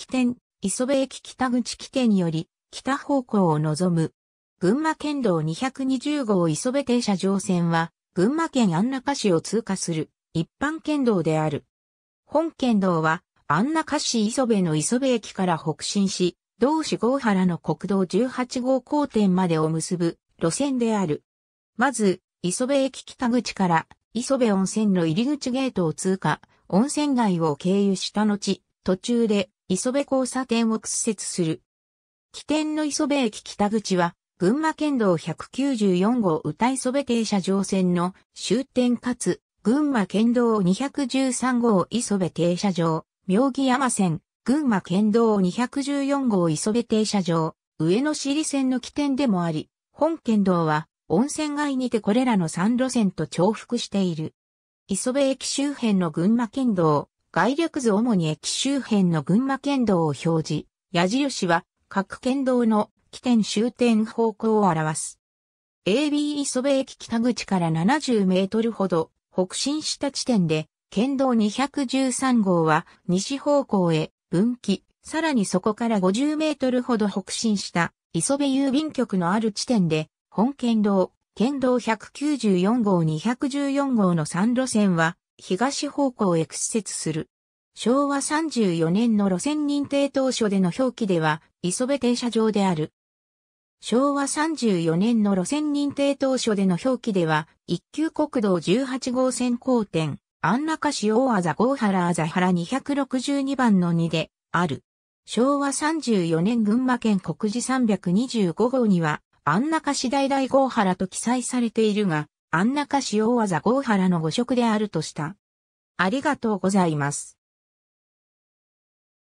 起点、磯部駅北口起点より、北方向を望む。群馬県道220号磯部停車場線は、群馬県安中市を通過する、一般県道である。本県道は、安中市磯部の磯部駅から北進し、同市郷原の国道18号交点までを結ぶ路線である。まず、磯部駅北口から磯部温泉の入り口ゲートを通過、温泉街を経由した後、途中で磯部交差点を屈折する。起点の磯部駅北口は、群馬県道194号歌磯部停車場線の終点かつ、群馬県道213号磯部停車場、妙義山線、群馬県道214号磯部停車場、上野尻線の起点でもあり、本県道は温泉街にてこれらの3路線と重複している。磯部駅周辺の群馬県道、概略図主に駅周辺の群馬県道を表示、矢印は各県道の起点終点方向を表す。AB 磯部駅北口から70メートルほど北進した地点で、県道213号は西方向へ分岐、さらにそこから50メートルほど北進した磯部郵便局のある地点で、本県道、県道194号214号の3路線は東方向へ屈折する。昭和34年の路線認定当初での表記では、磯部停車場である。昭和34年の路線認定当初での表記では、一級国道18号線交点、安中市大あざ郷原あざ原262番の2で、ある。昭和34年群馬県国寺325号には、安中市大大郷原と記載されているが、安中塩技郷原の誤植であるとした。ありがとうございます。